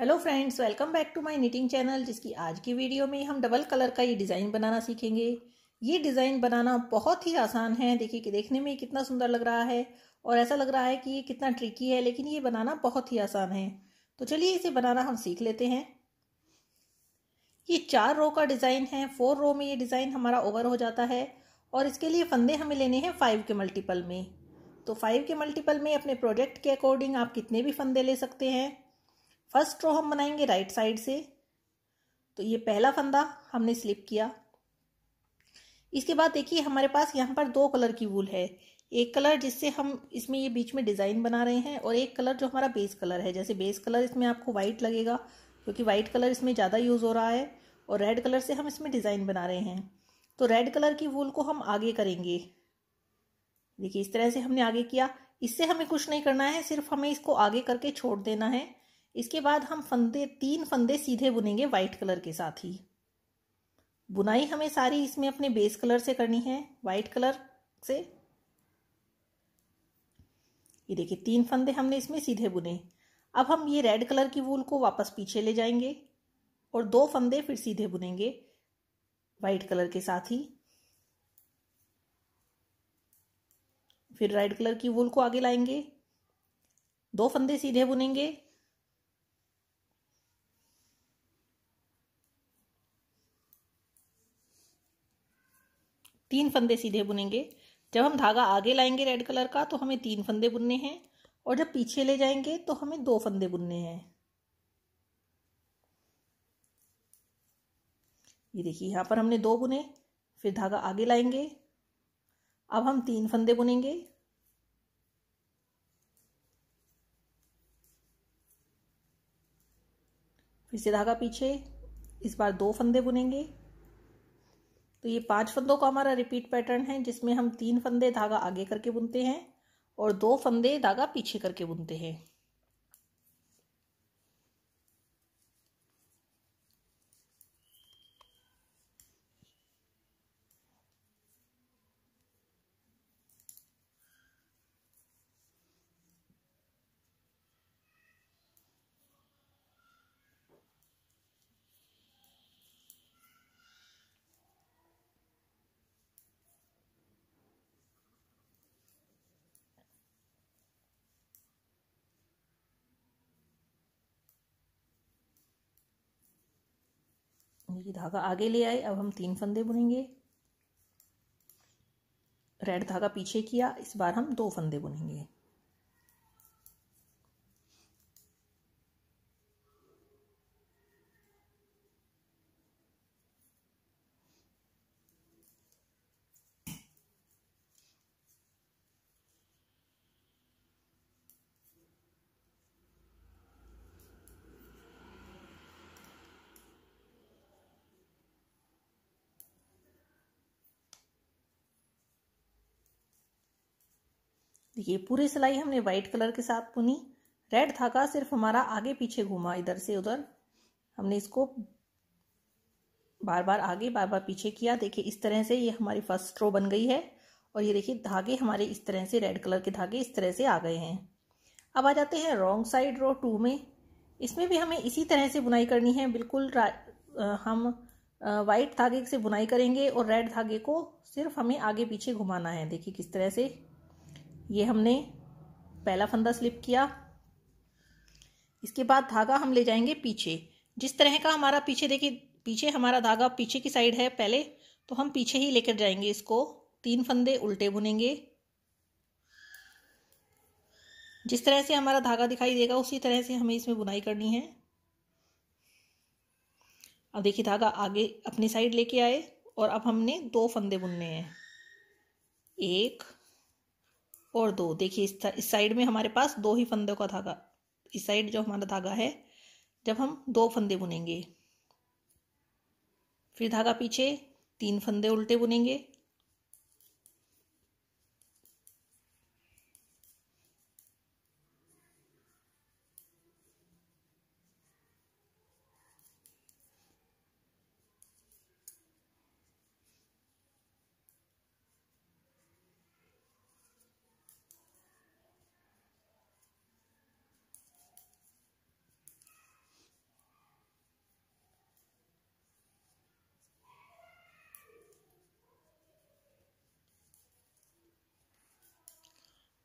hello friends welcome back to my knitting channel जिसकी आज की वीडियो में हम डबल कलर का ये डिज़ाइन बनाना सीखेंगे ये डिज़ाइन बनाना बहुत ही आसान है देखिए कि देखने में कितना सुंदर लग रहा है और ऐसा लग रहा है कि ये कितना ट्रिकी है लेकिन ये बनाना बहुत ही आसान है तो चलिए इसे बनाना हम सीख लेते हैं ये चार रो का डिज़ाइन है फोर रो में ये डिज़ाइन हमारा ओवर हो जाता है और इसके लिए फंदे हमें लेने हैं फाइव के मल्टीपल में तो फाइव के मल्टीपल में अपने प्रोजेक्ट के अकॉर्डिंग आप कितने भी फंदे ले सकते हैं फर्स्ट रो हम बनाएंगे राइट साइड से तो ये पहला फंदा हमने स्लिप किया इसके बाद देखिए हमारे पास यहाँ पर दो कलर की वूल है एक कलर जिससे हम इसमें ये बीच में डिज़ाइन बना रहे हैं और एक कलर जो हमारा बेस कलर है जैसे बेस कलर इसमें आपको वाइट लगेगा क्योंकि वाइट कलर इसमें ज़्यादा यूज़ हो रहा है और रेड कलर से हम इसमें डिज़ाइन बना रहे हैं तो रेड कलर की वूल को हम आगे करेंगे देखिए इस तरह से हमने आगे किया इससे हमें कुछ नहीं करना है सिर्फ हमें इसको आगे करके छोड़ देना है इसके बाद हम फंदे तीन फंदे सीधे बुनेंगे वाइट कलर के साथ ही बुनाई हमें सारी इसमें अपने बेस कलर से करनी है वाइट कलर से ये देखिए तीन फंदे हमने इसमें सीधे बुने अब हम ये रेड कलर की वूल को वापस पीछे ले जाएंगे और दो फंदे फिर सीधे बुनेंगे वाइट कलर के साथ ही फिर रेड कलर की वूल को आगे लाएंगे दो फंदे सीधे बुनेंगे तीन फंदे सीधे बुनेंगे जब हम धागा आगे लाएंगे रेड कलर का तो हमें तीन फंदे बुनने हैं और जब पीछे ले जाएंगे तो हमें दो फंदे बुनने हैं ये देखिए यहाँ पर हमने दो बुने फिर धागा आगे लाएंगे अब हम तीन फंदे बुनेंगे फिर से धागा पीछे इस बार दो फंदे बुनेंगे तो ये पांच फंदों का हमारा रिपीट पैटर्न है जिसमें हम तीन फंदे धागा आगे करके बुनते हैं और दो फंदे धागा पीछे करके बुनते हैं ये धागा आगे ले आए अब हम तीन फंदे बुनेंगे रेड धागा पीछे किया इस बार हम दो फंदे बुनेंगे ये पूरी सिलाई हमने व्हाइट कलर के साथ बुनी रेड धागा सिर्फ हमारा आगे पीछे घूमा इधर से उधर हमने इसको बार बार आगे बार बार पीछे किया देखिए इस तरह से ये हमारी फर्स्ट रो बन गई है और ये देखिए धागे हमारे इस तरह से रेड कलर के धागे इस तरह से आ गए हैं अब आ जाते हैं रॉन्ग साइड रो टू में इसमें भी हमें इसी तरह से बुनाई करनी है बिल्कुल हम वाइट धागे से बुनाई करेंगे और रेड धागे को सिर्फ हमें आगे पीछे घुमाना है देखिए किस तरह से ये हमने पहला फंदा स्लिप किया इसके बाद धागा हम ले जाएंगे पीछे जिस तरह का हमारा पीछे देखिए पीछे हमारा धागा पीछे की साइड है पहले तो हम पीछे ही लेकर जाएंगे इसको तीन फंदे उल्टे बुनेंगे जिस तरह से हमारा धागा दिखाई देगा उसी तरह से हमें इसमें बुनाई करनी है अब देखिए धागा आगे अपनी साइड लेके आए और अब हमने दो फंदे बुनने हैं एक और दो देखिए इस, इस साइड में हमारे पास दो ही फंदों का धागा इस साइड जो हमारा धागा है जब हम दो फंदे बुनेंगे फिर धागा पीछे तीन फंदे उल्टे बुनेंगे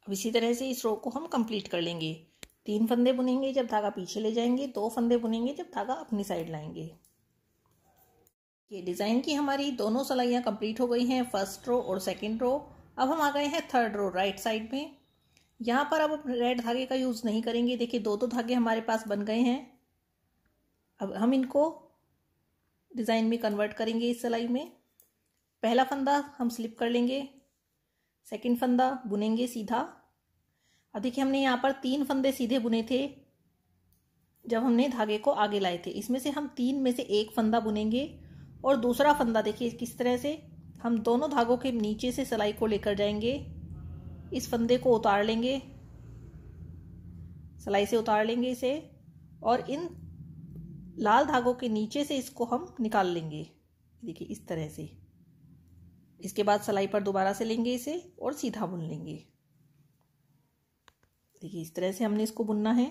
अब इसी तरह से इस रो को हम कंप्लीट कर लेंगे तीन फंदे बुनेंगे जब धागा पीछे ले जाएंगे दो फंदे बुनेंगे जब धागा अपनी साइड लाएंगे ये डिज़ाइन की हमारी दोनों सलाइयाँ कंप्लीट हो गई हैं फर्स्ट रो और सेकंड रो अब हम आ गए हैं थर्ड रो राइट साइड में यहाँ पर अब रेड धागे का यूज़ नहीं करेंगे देखिए दो दो धागे हमारे पास बन गए हैं अब हम इनको डिज़ाइन में कन्वर्ट करेंगे इस सिलाई में पहला फंदा हम स्लिप कर लेंगे सेकंड फंदा बुनेंगे सीधा अब देखिए हमने यहाँ पर तीन फंदे सीधे बुने थे जब हमने धागे को आगे लाए थे इसमें से हम तीन में से एक फंदा बुनेंगे और दूसरा फंदा देखिए किस तरह से हम दोनों धागों के नीचे से सिलाई को लेकर जाएंगे इस फंदे को उतार लेंगे सिलाई से उतार लेंगे इसे और इन लाल धागों के नीचे से इसको हम निकाल लेंगे देखिए इस तरह से इसके बाद सलाई पर दोबारा से लेंगे इसे और सीधा बुन लेंगे देखिए इस तरह से हमने इसको बुनना है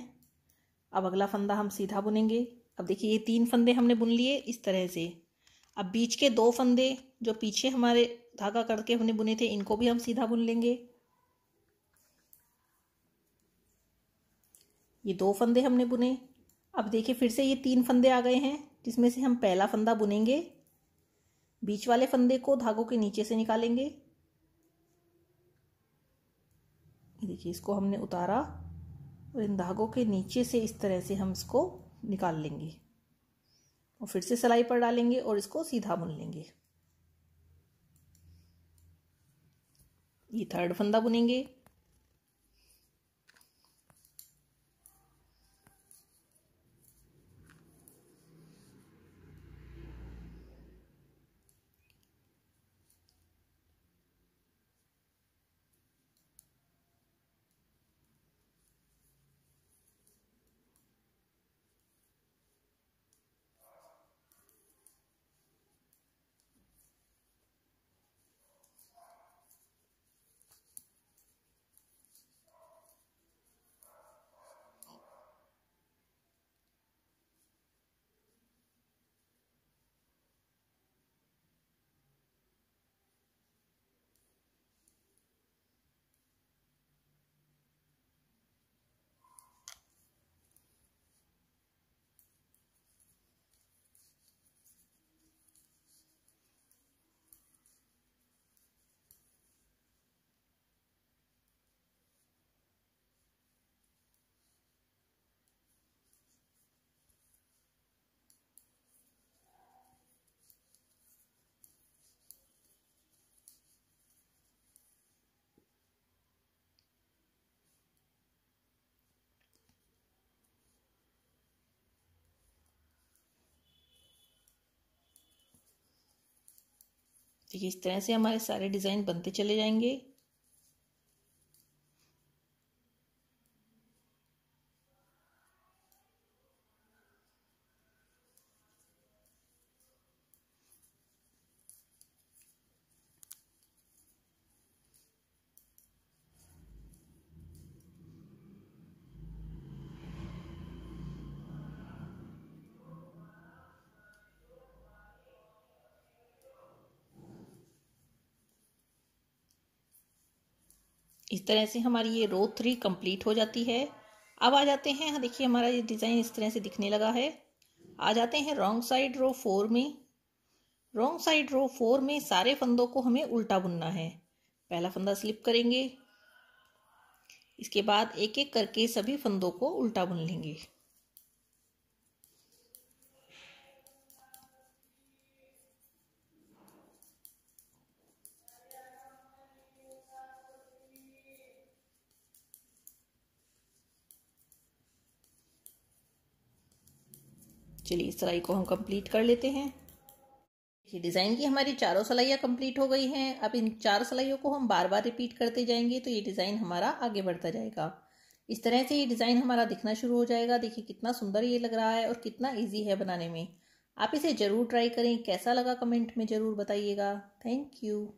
अब अगला फंदा हम सीधा बुनेंगे अब देखिए ये तीन फंदे हमने बुन लिए इस तरह से अब बीच के दो फंदे जो पीछे हमारे धागा करके हमने बुने थे इनको भी हम सीधा बुन लेंगे ये दो फंदे हमने बुने अब देखिए फिर से ये तीन फंदे आ गए हैं जिसमें से हम पहला फंदा बुनेंगे बीच वाले फंदे को धागों के नीचे से निकालेंगे देखिए इसको हमने उतारा और इन धागों के नीचे से इस तरह से हम इसको निकाल लेंगे और फिर से सिलाई पर डालेंगे और इसको सीधा बुन लेंगे ये थर्ड फंदा बुनेंगे देखिए इस तरह से हमारे सारे डिज़ाइन बनते चले जाएंगे इस तरह से हमारी ये रो थ्री कंप्लीट हो जाती है अब आ जाते हैं हाँ, देखिए हमारा ये डिज़ाइन इस तरह से दिखने लगा है आ जाते हैं रॉन्ग साइड रो फोर में रॉन्ग साइड रो फोर में सारे फंदों को हमें उल्टा बुनना है पहला फंदा स्लिप करेंगे इसके बाद एक एक करके सभी फंदों को उल्टा बुन लेंगे चलिए इस सिलाई को हम कंप्लीट कर लेते हैं ये डिज़ाइन की हमारी चारों सिलाइयाँ कंप्लीट हो गई हैं अब इन चार सिलाइयों को हम बार बार रिपीट करते जाएंगे तो ये डिज़ाइन हमारा आगे बढ़ता जाएगा इस तरह से ये डिज़ाइन हमारा दिखना शुरू हो जाएगा देखिए कितना सुंदर ये लग रहा है और कितना ईजी है बनाने में आप इसे ज़रूर ट्राई करें कैसा लगा कमेंट में ज़रूर बताइएगा थैंक यू